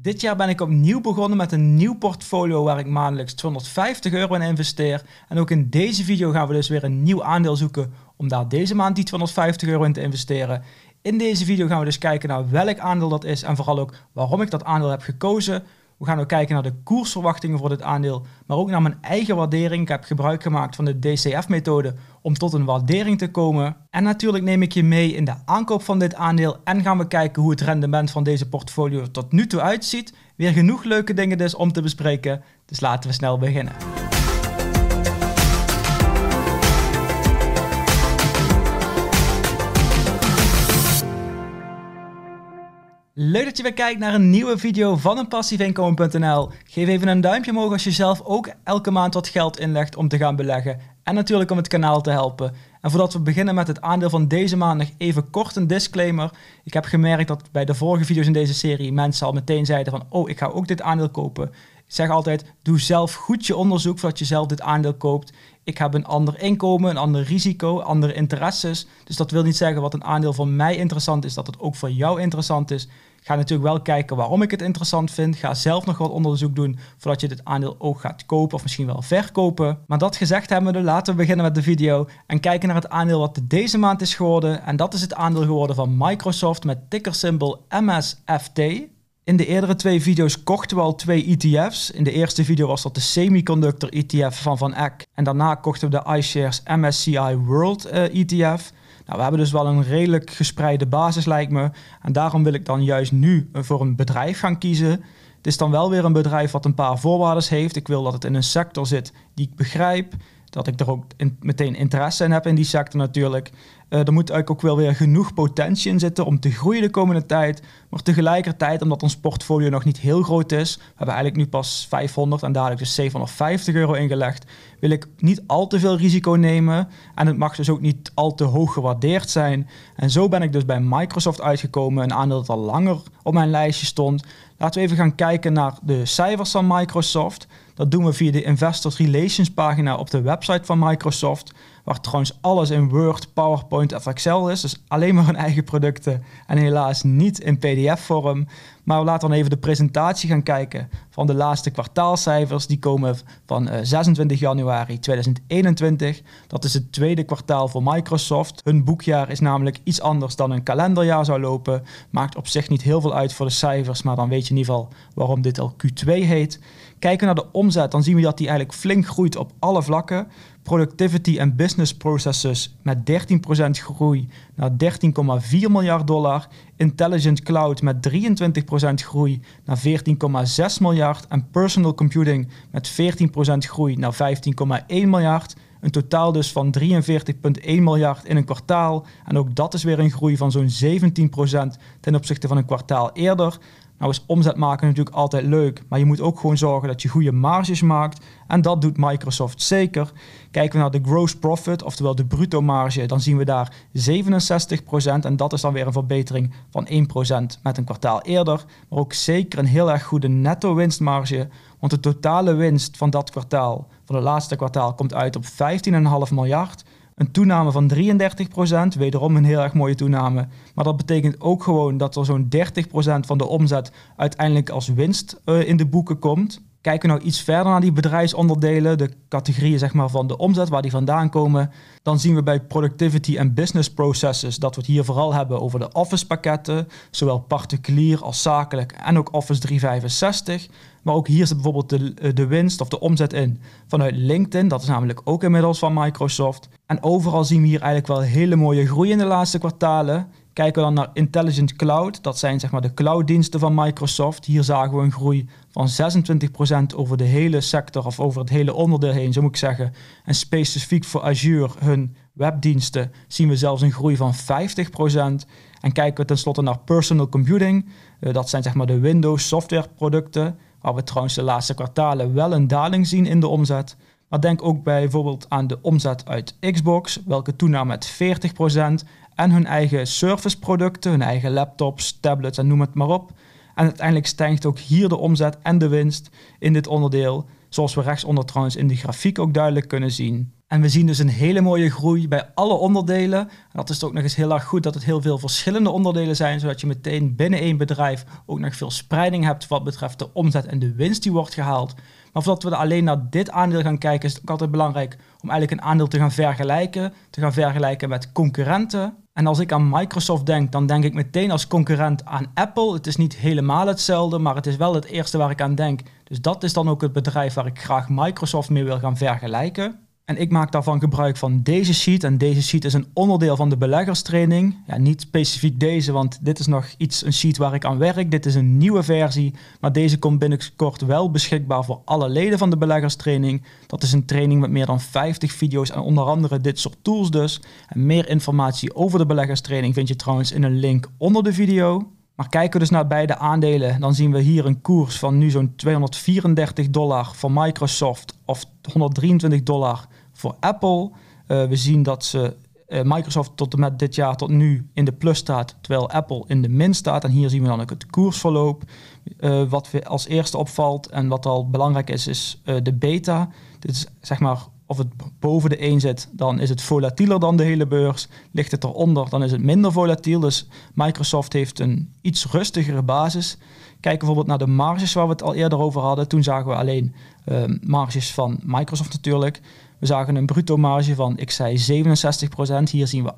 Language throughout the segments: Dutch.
Dit jaar ben ik opnieuw begonnen met een nieuw portfolio waar ik maandelijks 250 euro in investeer. En ook in deze video gaan we dus weer een nieuw aandeel zoeken om daar deze maand die 250 euro in te investeren. In deze video gaan we dus kijken naar welk aandeel dat is en vooral ook waarom ik dat aandeel heb gekozen. We gaan ook kijken naar de koersverwachtingen voor dit aandeel, maar ook naar mijn eigen waardering. Ik heb gebruik gemaakt van de DCF-methode om tot een waardering te komen. En natuurlijk neem ik je mee in de aankoop van dit aandeel en gaan we kijken hoe het rendement van deze portfolio tot nu toe uitziet. Weer genoeg leuke dingen dus om te bespreken, dus laten we snel beginnen. Leuk dat je weer kijkt naar een nieuwe video van een passiefinkomen.nl. Geef even een duimpje omhoog als je zelf ook elke maand wat geld inlegt om te gaan beleggen. En natuurlijk om het kanaal te helpen. En voordat we beginnen met het aandeel van deze maand nog even kort een disclaimer. Ik heb gemerkt dat bij de vorige video's in deze serie mensen al meteen zeiden van oh ik ga ook dit aandeel kopen. Ik zeg altijd doe zelf goed je onderzoek voordat je zelf dit aandeel koopt ik heb een ander inkomen, een ander risico, andere interesses. Dus dat wil niet zeggen wat een aandeel voor mij interessant is, dat het ook voor jou interessant is. Ga natuurlijk wel kijken waarom ik het interessant vind. Ga zelf nog wat onderzoek doen voordat je dit aandeel ook gaat kopen of misschien wel verkopen. Maar dat gezegd hebben, we laten we beginnen met de video en kijken naar het aandeel wat deze maand is geworden. En dat is het aandeel geworden van Microsoft met tickersymbol MSFT. In de eerdere twee video's kochten we al twee ETF's. In de eerste video was dat de Semiconductor ETF van Van Eck. En daarna kochten we de iShares MSCI World ETF. Eh, e nou, we hebben dus wel een redelijk gespreide basis, lijkt me. En daarom wil ik dan juist nu eh, voor een bedrijf gaan kiezen. Het is dan wel weer een bedrijf wat een paar voorwaarden heeft. Ik wil dat het in een sector zit die ik begrijp. Dat ik er ook meteen interesse in heb in die sector natuurlijk. Uh, er moet eigenlijk ook wel weer genoeg potentie in zitten om te groeien de komende tijd. Maar tegelijkertijd, omdat ons portfolio nog niet heel groot is, we hebben eigenlijk nu pas 500 en dadelijk dus 750 euro ingelegd, wil ik niet al te veel risico nemen. En het mag dus ook niet al te hoog gewaardeerd zijn. En zo ben ik dus bij Microsoft uitgekomen, een aandeel dat al langer op mijn lijstje stond. Laten we even gaan kijken naar de cijfers van Microsoft. Dat doen we via de Investors Relations pagina op de website van Microsoft waar trouwens alles in Word, PowerPoint of Excel is. Dus alleen maar hun eigen producten en helaas niet in PDF-vorm. Maar we laten dan even de presentatie gaan kijken van de laatste kwartaalcijfers. Die komen van 26 eh, januari 2021. Dat is het tweede kwartaal voor Microsoft. Hun boekjaar is namelijk iets anders dan een kalenderjaar zou lopen. Maakt op zich niet heel veel uit voor de cijfers, maar dan weet je in ieder geval waarom dit al Q2 heet. Kijken we naar de omzet, dan zien we dat die eigenlijk flink groeit op alle vlakken productivity en business processes met 13% groei naar 13,4 miljard dollar. Intelligent Cloud met 23% groei naar 14,6 miljard. En Personal Computing met 14% groei naar 15,1 miljard. Een totaal dus van 43,1 miljard in een kwartaal. En ook dat is weer een groei van zo'n 17% ten opzichte van een kwartaal eerder. Nou is omzet maken natuurlijk altijd leuk, maar je moet ook gewoon zorgen dat je goede marges maakt. En dat doet Microsoft zeker. Kijken we naar de gross profit, oftewel de bruto marge, dan zien we daar 67%. En dat is dan weer een verbetering van 1% met een kwartaal eerder. Maar ook zeker een heel erg goede netto winstmarge. Want de totale winst van dat kwartaal, van het laatste kwartaal, komt uit op 15,5 miljard. Een toename van 33%, wederom een heel erg mooie toename. Maar dat betekent ook gewoon dat er zo'n 30% van de omzet uiteindelijk als winst eh, in de boeken komt. Kijken we nou iets verder naar die bedrijfsonderdelen, de categorieën zeg maar, van de omzet waar die vandaan komen, dan zien we bij productivity en business processes dat we het hier vooral hebben over de office pakketten, zowel particulier als zakelijk en ook Office 365. Maar ook hier zit bijvoorbeeld de, eh, de winst of de omzet in vanuit LinkedIn. Dat is namelijk ook inmiddels van Microsoft. En overal zien we hier eigenlijk wel hele mooie groei in de laatste kwartalen. Kijken we dan naar Intelligent Cloud, dat zijn zeg maar de clouddiensten van Microsoft. Hier zagen we een groei van 26% over de hele sector of over het hele onderdeel heen, zo moet ik zeggen. En specifiek voor Azure, hun webdiensten, zien we zelfs een groei van 50%. En kijken we tenslotte naar Personal Computing, eh, dat zijn zeg maar de Windows softwareproducten waar we trouwens de laatste kwartalen wel een daling zien in de omzet. Maar denk ook bijvoorbeeld aan de omzet uit Xbox, welke toenam met 40% en hun eigen serviceproducten, hun eigen laptops, tablets en noem het maar op. En uiteindelijk stijgt ook hier de omzet en de winst in dit onderdeel zoals we rechtsonder trouwens in de grafiek ook duidelijk kunnen zien. En we zien dus een hele mooie groei bij alle onderdelen. En dat is ook nog eens heel erg goed dat het heel veel verschillende onderdelen zijn, zodat je meteen binnen één bedrijf ook nog veel spreiding hebt wat betreft de omzet en de winst die wordt gehaald. Maar voordat we alleen naar dit aandeel gaan kijken, is het ook altijd belangrijk om eigenlijk een aandeel te gaan vergelijken. Te gaan vergelijken met concurrenten. En als ik aan Microsoft denk, dan denk ik meteen als concurrent aan Apple. Het is niet helemaal hetzelfde, maar het is wel het eerste waar ik aan denk. Dus dat is dan ook het bedrijf waar ik graag Microsoft mee wil gaan vergelijken. En ik maak daarvan gebruik van deze sheet. En deze sheet is een onderdeel van de beleggerstraining. Ja, niet specifiek deze, want dit is nog iets, een sheet waar ik aan werk. Dit is een nieuwe versie. Maar deze komt binnenkort wel beschikbaar voor alle leden van de beleggerstraining. Dat is een training met meer dan 50 video's en onder andere dit soort tools dus. En meer informatie over de beleggerstraining vind je trouwens in een link onder de video. Maar kijken we dus naar beide aandelen, dan zien we hier een koers van nu zo'n 234 dollar voor Microsoft of 123 dollar voor Apple. Eh, we zien dat ze eh, Microsoft tot en met dit jaar tot nu in de plus staat, terwijl Apple in de min staat. En hier zien we dan ook het koersverloop. Eh, wat we als eerste opvalt en wat al belangrijk is, is de beta. Dit is zeg maar of het boven de 1 zit, dan is het volatieler dan de hele beurs. Ligt het eronder, dan is het minder volatiel. Dus Microsoft heeft een iets rustigere basis. Kijk bijvoorbeeld naar de marges waar we het al eerder over hadden. Toen zagen we alleen marges van Microsoft natuurlijk. We zagen een bruto marge van, ik zei 67%, hier zien we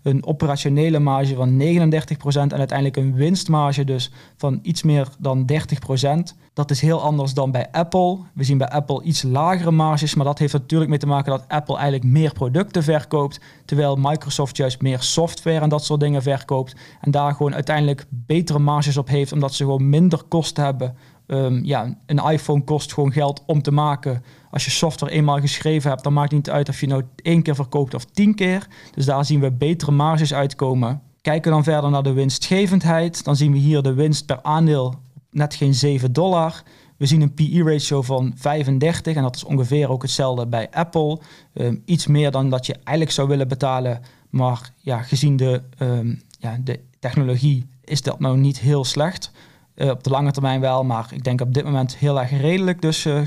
68%, een operationele marge van 39% en uiteindelijk een winstmarge dus van iets meer dan 30%. Dat is heel anders dan bij Apple. We zien bij Apple iets lagere marges, maar dat heeft natuurlijk mee te maken dat Apple eigenlijk meer producten verkoopt, terwijl Microsoft juist meer software en dat soort dingen verkoopt en daar gewoon uiteindelijk betere marges op heeft, omdat ze gewoon minder kosten hebben Ehm, ja, een iPhone kost gewoon geld om te maken. Als je software eenmaal geschreven hebt, dan maakt het niet uit of je nou één keer verkoopt of tien keer. Dus daar zien we betere marges uitkomen. Kijken we dan verder naar de winstgevendheid. Dan zien we hier de winst per aandeel net geen 7 dollar. We zien een PE-ratio van 35 en dat is ongeveer ook hetzelfde bij Apple. Ehm, iets meer dan dat je eigenlijk zou willen betalen. Maar ja, gezien de, ehm, ja, de technologie is dat nou niet heel slecht. Eh, op de lange termijn wel, maar ik denk op dit moment heel erg redelijk dus eh,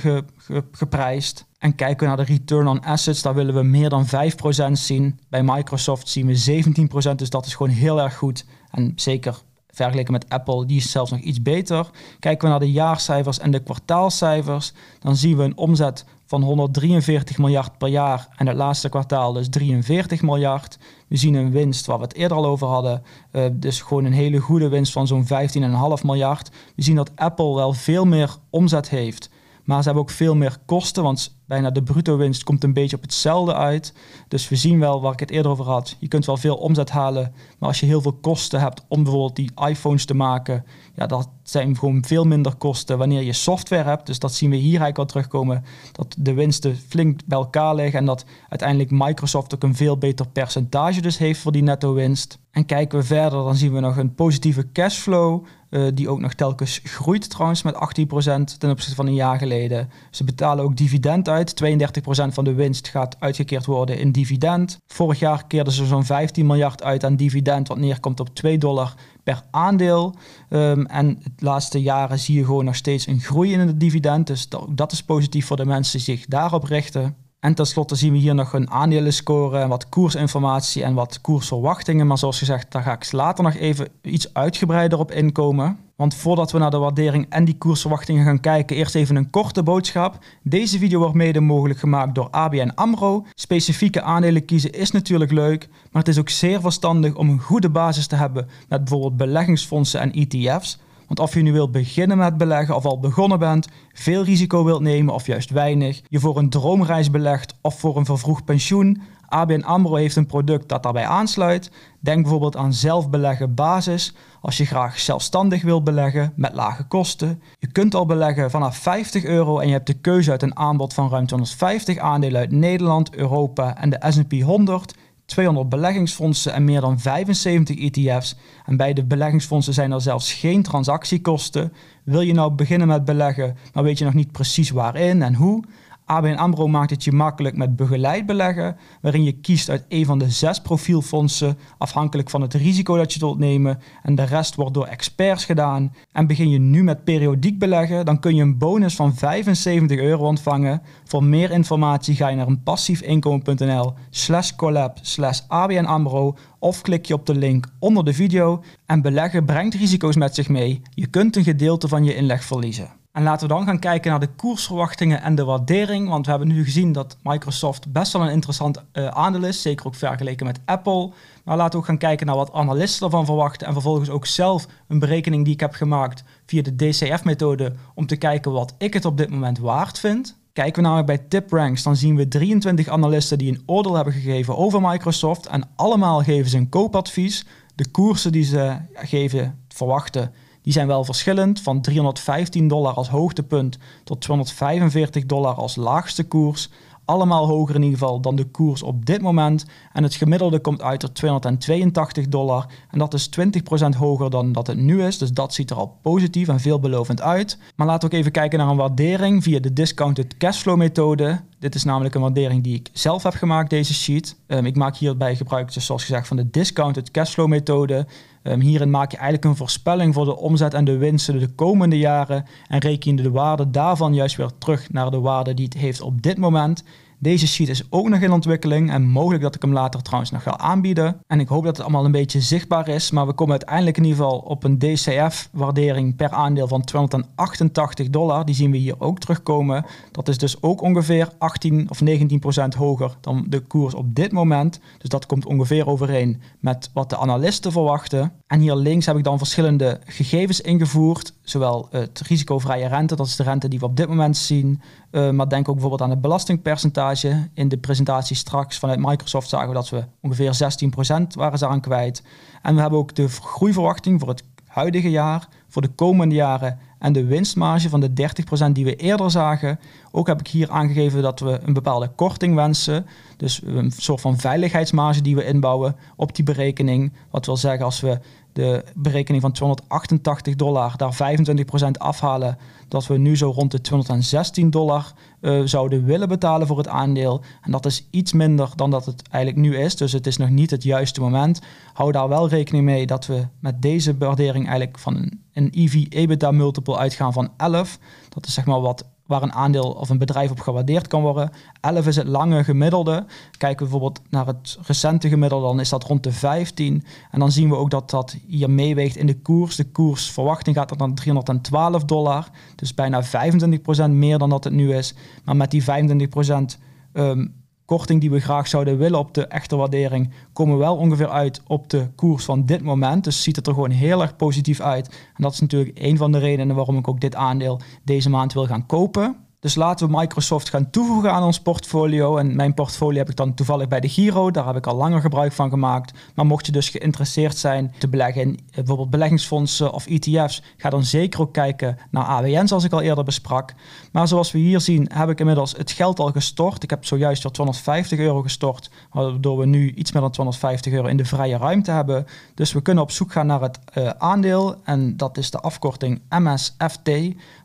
geprijsd. En kijken we naar de return on assets, daar willen we meer dan 5% zien. Bij Microsoft zien we 17%, dus dat is gewoon heel erg goed. En zeker vergeleken met Apple, die is zelfs nog iets beter. Kijken we naar de jaarcijfers en de kwartaalcijfers, dan zien we een omzet van 143 miljard per jaar en het laatste kwartaal dus 43 miljard. We zien een winst waar we het eerder al over hadden, eh, dus gewoon een hele goede winst van zo'n 15,5 miljard. We zien dat Apple wel veel meer omzet heeft maar ze hebben ook veel meer kosten, want bijna de bruto winst komt een beetje op hetzelfde uit. Dus we zien wel waar ik het eerder over had. Je kunt wel veel omzet halen, maar als je heel veel kosten hebt om bijvoorbeeld die iPhones te maken, ja, dat zijn gewoon veel minder kosten wanneer je software hebt. Dus dat zien we hier eigenlijk al terugkomen, dat de winsten flink bij elkaar liggen en dat uiteindelijk Microsoft ook een veel beter percentage dus heeft voor die netto winst. En kijken we verder, dan zien we nog een positieve cashflow, eh, die ook nog telkens groeit trouwens met 18% ten opzichte van een jaar geleden. Ze betalen ook dividend uit. 32% van de winst gaat uitgekeerd worden in dividend. Vorig jaar keerden ze zo'n 15 miljard uit aan dividend, wat neerkomt op 2 dollar per aandeel. Ehm, en de laatste jaren zie je gewoon nog steeds een groei in het dividend. Dus dat is positief voor de mensen die zich daarop richten. En tenslotte zien we hier nog een aandelenscore, wat koersinformatie en wat koersverwachtingen. Maar zoals gezegd, daar ga ik later nog even iets uitgebreider op inkomen. Want voordat we naar de waardering en die koersverwachtingen gaan kijken, eerst even een korte boodschap. Deze video wordt mede mogelijk gemaakt door ABN AMRO. Specifieke aandelen kiezen is natuurlijk leuk, maar het is ook zeer verstandig om een goede basis te hebben met bijvoorbeeld beleggingsfondsen en ETF's. Want of je nu wilt beginnen met beleggen of al begonnen bent, veel risico wilt nemen of juist weinig, je voor een droomreis belegt of voor een vervroegd pensioen, ABN AMRO heeft een product dat daarbij aansluit. Denk bijvoorbeeld aan zelfbeleggen basis, als je graag zelfstandig wilt beleggen met lage kosten. Je kunt al beleggen vanaf 50 euro en je hebt de keuze uit een aanbod van ruim 250 aandelen uit Nederland, Europa en de S&P 100. 200 beleggingsfondsen en meer dan 75 ETF's. En bij de beleggingsfondsen zijn er zelfs geen transactiekosten. Wil je nou beginnen met beleggen, maar weet je nog niet precies waarin en hoe? ABN AMRO maakt het je makkelijk met begeleid beleggen, waarin je kiest uit een van de zes profielfondsen afhankelijk van het risico dat je wilt nemen en de rest wordt door experts gedaan. En begin je nu met periodiek beleggen, dan kun je een bonus van 75 euro ontvangen. Voor meer informatie ga je naar passiefinkomen.nl slash collab slash ABN AMRO of klik je op de link onder de video. En beleggen brengt risico's met zich mee. Je kunt een gedeelte van je inleg verliezen. En laten we dan gaan kijken naar de koersverwachtingen en de waardering. Want we hebben nu gezien dat Microsoft best wel een interessant eh, aandeel is. Zeker ook vergeleken met Apple. Maar laten we ook gaan kijken naar wat analisten ervan verwachten. En vervolgens ook zelf een berekening die ik heb gemaakt via de DCF-methode. Om te kijken wat ik het op dit moment waard vind. Kijken we namelijk bij TipRanks, dan zien we 23 analisten die een oordeel hebben gegeven over Microsoft. En allemaal geven ze een koopadvies. De koersen die ze geven, verwachten die zijn wel verschillend, van 315 dollar als hoogtepunt tot 245 dollar als laagste koers. Allemaal hoger in ieder geval dan de koers op dit moment. En het gemiddelde komt uit op 282 dollar. En dat is 20% hoger dan dat het nu is. Dus dat ziet er al positief en veelbelovend uit. Maar laten we ook even kijken naar een waardering via de discounted cashflow methode. Dit is namelijk een waardering die ik zelf heb gemaakt, deze sheet. Ehm, ik maak hierbij gebruik, dus zoals gezegd, van de discounted cashflow methode. Ehm, hierin maak je eigenlijk een voorspelling voor de omzet en de winsten de komende jaren en reken je de waarde daarvan juist weer terug naar de waarde die het heeft op dit moment. Deze sheet is ook nog in ontwikkeling en mogelijk dat ik hem later trouwens nog ga aanbieden. En ik hoop dat het allemaal een beetje zichtbaar is, maar we komen uiteindelijk in ieder geval op een DCF-waardering per aandeel van 288 dollar. Die zien we hier ook terugkomen. Dat is dus ook ongeveer 18 of 19 procent hoger dan de koers op dit moment. Dus dat komt ongeveer overeen met wat de analisten verwachten. En hier links heb ik dan verschillende gegevens ingevoerd, zowel het risicovrije rente, dat is de rente die we op dit moment zien, eh, maar denk ook bijvoorbeeld aan het belastingpercentage in de presentatie straks vanuit Microsoft zagen we dat we ongeveer 16% waren ze aan kwijt. En we hebben ook de groeiverwachting voor het huidige jaar, voor de komende jaren en de winstmarge van de 30% die we eerder zagen. Ook heb ik hier aangegeven dat we een bepaalde korting wensen. Dus een soort van veiligheidsmarge die we inbouwen op die berekening. Wat wil zeggen als we de berekening van 288 dollar, daar 25% afhalen, dat we nu zo rond de 216 dollar eh, zouden willen betalen voor het aandeel. En dat is iets minder dan dat het eigenlijk nu is, dus het is nog niet het juiste moment. Hou daar wel rekening mee dat we met deze waardering eigenlijk van een, een EV-EBITDA multiple uitgaan van 11. Dat is zeg maar wat waar een aandeel of een bedrijf op gewaardeerd kan worden. 11 is het lange gemiddelde. Kijken we bijvoorbeeld naar het recente gemiddelde, dan is dat rond de 15. En dan zien we ook dat dat hier meeweegt in de koers. De koersverwachting gaat dan 312 dollar. Dus bijna 25% meer dan dat het nu is. Maar met die 25% um, die we graag zouden willen op de echte waardering, komen we wel ongeveer uit op de koers van dit moment. Dus ziet het er gewoon heel erg positief uit. En dat is natuurlijk een van de redenen waarom ik ook dit aandeel deze maand wil gaan kopen. Dus laten we Microsoft gaan toevoegen aan ons portfolio. En mijn portfolio heb ik dan toevallig bij de Giro. Daar heb ik al langer gebruik van gemaakt. Maar mocht je dus geïnteresseerd zijn te beleggen in bijvoorbeeld beleggingsfondsen of ETF's, ga dan zeker ook kijken naar AWN, zoals ik al eerder besprak. Maar zoals we hier zien, heb ik inmiddels het geld al gestort. Ik heb zojuist al 250 euro gestort, waardoor we nu iets meer dan 250 euro in de vrije ruimte hebben. Dus we kunnen op zoek gaan naar het eh, aandeel. En dat is de afkorting MSFT,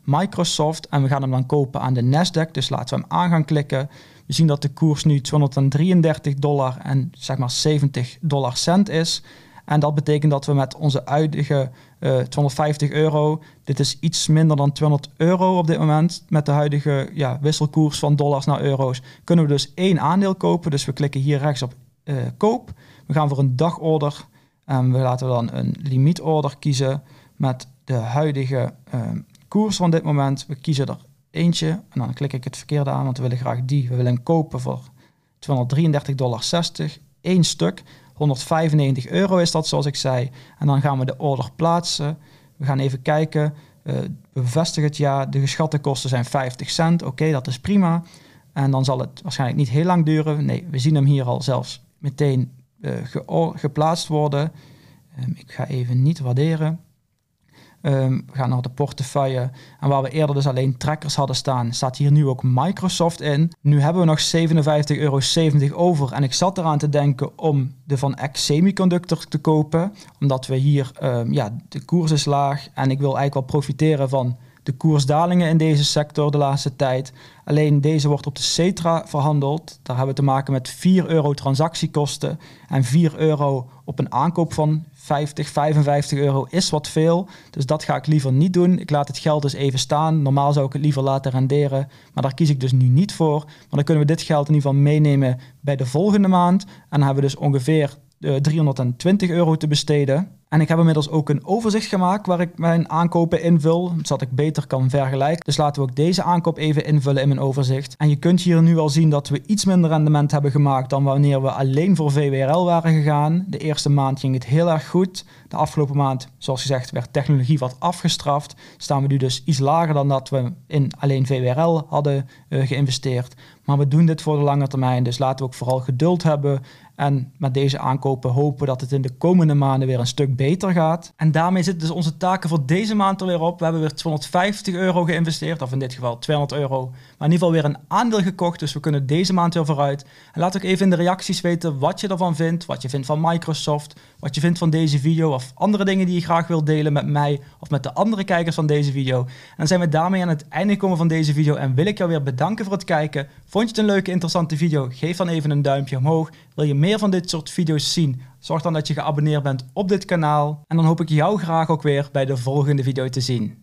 Microsoft. En we gaan hem dan kopen aan aan de Nasdaq. Dus laten we hem aan gaan klikken. We zien dat de koers nu 233 dollar en zeg maar 70 dollar cent is. En dat betekent dat we met onze huidige 250 eh, euro, dit is iets minder dan 200 euro op dit moment, met de huidige ja, wisselkoers van dollars naar euro's, kunnen we dus één aandeel kopen. Dus we klikken hier rechts op eh, koop. We gaan voor een dagorder en we laten dan een limietorder kiezen met de huidige eh, koers van dit moment. We kiezen er eentje. En dan klik ik het verkeerde aan, want we willen graag die. We willen kopen voor 233,60 dollar. stuk. 195 euro is dat, zoals ik zei. En dan gaan we de order plaatsen. We gaan even kijken. Uh, eh, bevestig het ja. De geschatte kosten zijn 50 cent. Oké, dat is prima. En dan zal het waarschijnlijk niet heel lang duren. Nee, we zien hem hier al zelfs meteen eh, geplaatst worden. Ehm, ik ga even niet waarderen. Ehm, we gaan naar de portefeuille. En waar we eerder dus alleen trackers hadden staan, staat hier nu ook Microsoft in. Nu hebben we nog 57,70 euro over. En ik zat eraan te denken om de van X Semiconductor te kopen. Omdat we hier, ehm, ja, de koers is laag. En ik wil eigenlijk wel profiteren van de koersdalingen in deze sector de laatste tijd. Alleen deze wordt op de CETRA verhandeld. Daar hebben we te maken met 4 euro transactiekosten en 4 euro op een aankoop van 50, 55 euro is wat veel. Dus dat ga ik liever niet doen. Ik laat het geld dus even staan. Normaal zou ik het liever laten renderen. Maar daar kies ik dus nu niet voor. Maar dan kunnen we dit geld in ieder geval meenemen bij de volgende maand. En dan hebben we dus ongeveer uh, eh, 320 euro te besteden. En ik heb inmiddels ook een overzicht gemaakt waar ik mijn aankopen invul, zodat ik beter kan vergelijken. Dus laten we ook deze aankoop even invullen in mijn overzicht. En je kunt hier nu al zien dat we iets minder rendement hebben gemaakt dan wanneer we alleen voor VWRL waren gegaan. De eerste maand ging het heel erg goed. De afgelopen maand, zoals gezegd, werd technologie wat afgestraft. Staan we nu dus iets lager dan dat we in alleen VWRL hadden eh, geïnvesteerd. Maar we doen dit voor de lange termijn, dus laten we ook vooral geduld hebben en met deze aankopen hopen dat het in de komende maanden weer een stuk beter gaat. En daarmee zitten dus onze taken voor deze maand er weer op. We hebben weer 250 euro geïnvesteerd, of in dit geval 200 euro. Maar in ieder geval weer een aandeel gekocht, dus we kunnen deze maand weer vooruit. En laat ook even in de reacties weten wat je ervan vindt, wat je vindt van Microsoft, wat je vindt van deze video of andere dingen die je graag wilt delen met mij of met de andere kijkers van deze video. En dan zijn we daarmee aan het einde gekomen van deze video en wil ik jou weer bedanken voor het kijken. Vond je het een leuke, interessante video? Geef dan even een duimpje omhoog. Wil je meer meer van dit soort video's zien, zorg dan dat je geabonneerd bent op dit kanaal. En dan hoop ik jou graag ook weer bij de volgende video te zien.